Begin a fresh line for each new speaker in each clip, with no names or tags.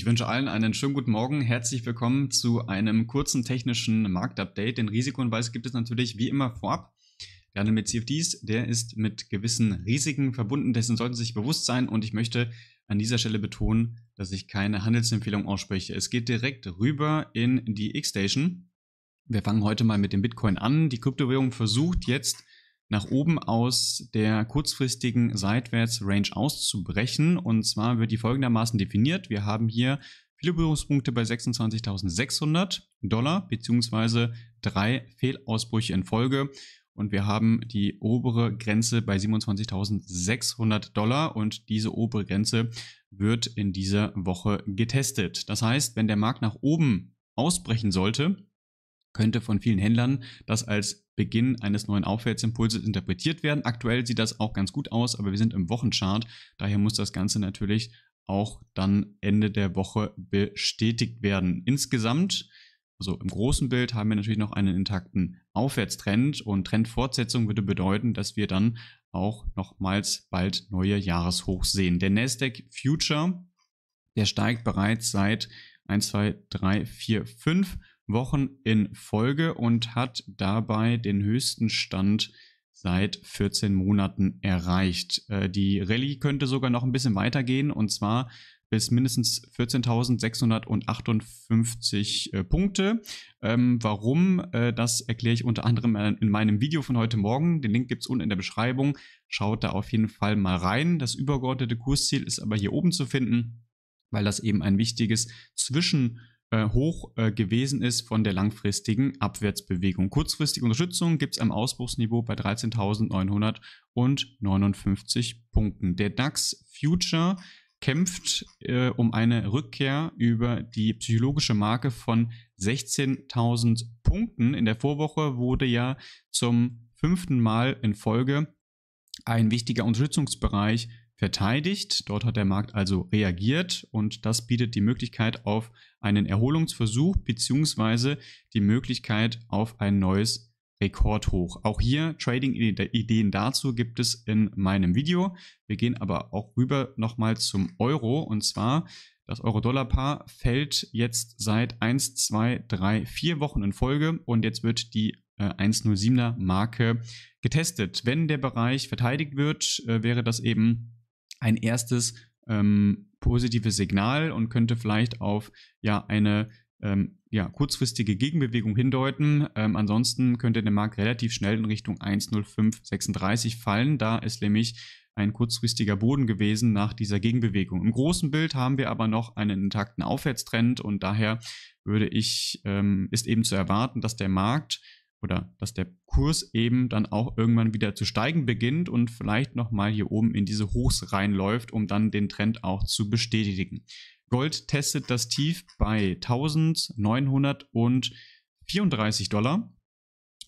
Ich wünsche allen einen schönen guten Morgen. Herzlich willkommen zu einem kurzen technischen Marktupdate. Den Risikohinweis gibt es natürlich wie immer vorab. Der Handel mit CFDs, der ist mit gewissen Risiken verbunden, dessen sollten Sie sich bewusst sein und ich möchte an dieser Stelle betonen, dass ich keine Handelsempfehlung ausspreche. Es geht direkt rüber in die X-Station. Wir fangen heute mal mit dem Bitcoin an. Die Kryptowährung versucht jetzt nach oben aus der kurzfristigen Seitwärtsrange auszubrechen. Und zwar wird die folgendermaßen definiert. Wir haben hier viele Berührungspunkte bei 26.600 Dollar beziehungsweise drei Fehlausbrüche in Folge. Und wir haben die obere Grenze bei 27.600 Dollar und diese obere Grenze wird in dieser Woche getestet. Das heißt, wenn der Markt nach oben ausbrechen sollte, könnte von vielen Händlern das als Beginn eines neuen Aufwärtsimpulses interpretiert werden. Aktuell sieht das auch ganz gut aus, aber wir sind im Wochenchart. Daher muss das Ganze natürlich auch dann Ende der Woche bestätigt werden. Insgesamt, also im großen Bild, haben wir natürlich noch einen intakten Aufwärtstrend und Trendfortsetzung würde bedeuten, dass wir dann auch nochmals bald neue Jahreshochs sehen. Der Nasdaq Future, der steigt bereits seit 1, 2, 3, 4, 5 Wochen in Folge und hat dabei den höchsten Stand seit 14 Monaten erreicht. Äh, die Rallye könnte sogar noch ein bisschen weitergehen und zwar bis mindestens 14.658 äh, Punkte. Ähm, warum? Äh, das erkläre ich unter anderem in meinem Video von heute Morgen. Den Link gibt es unten in der Beschreibung. Schaut da auf jeden Fall mal rein. Das übergeordnete Kursziel ist aber hier oben zu finden, weil das eben ein wichtiges Zwischen- äh, hoch äh, gewesen ist von der langfristigen Abwärtsbewegung. Kurzfristige Unterstützung gibt es am Ausbruchsniveau bei 13.959 Punkten. Der DAX Future kämpft äh, um eine Rückkehr über die psychologische Marke von 16.000 Punkten. In der Vorwoche wurde ja zum fünften Mal in Folge ein wichtiger Unterstützungsbereich verteidigt. Dort hat der Markt also reagiert und das bietet die Möglichkeit auf einen Erholungsversuch bzw. die Möglichkeit auf ein neues Rekordhoch. Auch hier Trading-Ideen dazu gibt es in meinem Video. Wir gehen aber auch rüber nochmal zum Euro und zwar das Euro-Dollar-Paar fällt jetzt seit 1, 2, 3, 4 Wochen in Folge und jetzt wird die 107er äh, Marke getestet. Wenn der Bereich verteidigt wird, äh, wäre das eben ein erstes ähm, positives Signal und könnte vielleicht auf ja eine ähm, ja, kurzfristige Gegenbewegung hindeuten. Ähm, ansonsten könnte der Markt relativ schnell in Richtung 1,0536 fallen. Da ist nämlich ein kurzfristiger Boden gewesen nach dieser Gegenbewegung. Im großen Bild haben wir aber noch einen intakten Aufwärtstrend und daher würde ich, ähm, ist eben zu erwarten, dass der Markt oder dass der Kurs eben dann auch irgendwann wieder zu steigen beginnt und vielleicht nochmal hier oben in diese Hochs reinläuft, um dann den Trend auch zu bestätigen. Gold testet das Tief bei 1934 Dollar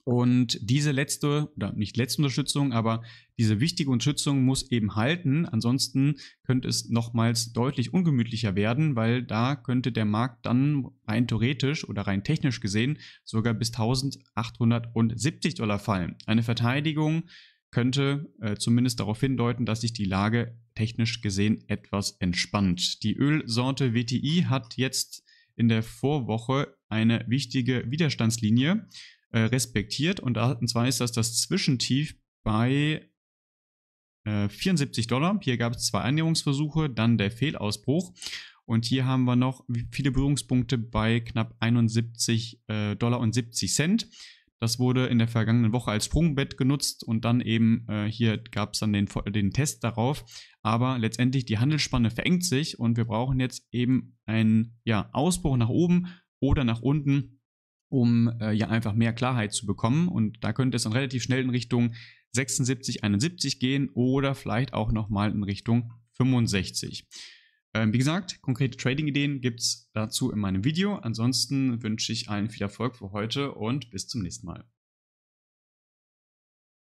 und diese letzte, oder nicht letzte Unterstützung, aber diese wichtige Unterstützung muss eben halten. Ansonsten könnte es nochmals deutlich ungemütlicher werden, weil da könnte der Markt dann rein theoretisch oder rein technisch gesehen sogar bis 1870 Dollar fallen. Eine Verteidigung könnte äh, zumindest darauf hindeuten, dass sich die Lage technisch gesehen etwas entspannt. Die Ölsorte WTI hat jetzt in der Vorwoche eine wichtige Widerstandslinie äh, respektiert. Und, da, und zwar ist das das Zwischentief bei äh, 74 Dollar. Hier gab es zwei Annäherungsversuche, dann der Fehlausbruch. Und hier haben wir noch viele Berührungspunkte bei knapp 71 äh, Dollar und 70 Cent. Das wurde in der vergangenen Woche als Sprungbett genutzt und dann eben äh, hier gab es dann den, den Test darauf. Aber letztendlich die Handelsspanne verengt sich und wir brauchen jetzt eben einen ja, Ausbruch nach oben oder nach unten, um äh, ja einfach mehr Klarheit zu bekommen. Und da könnte es dann relativ schnell in Richtung 76, 71 gehen oder vielleicht auch nochmal in Richtung 65. Ähm, wie gesagt, konkrete Trading-Ideen gibt es dazu in meinem Video. Ansonsten wünsche ich allen viel Erfolg für heute und bis zum nächsten Mal.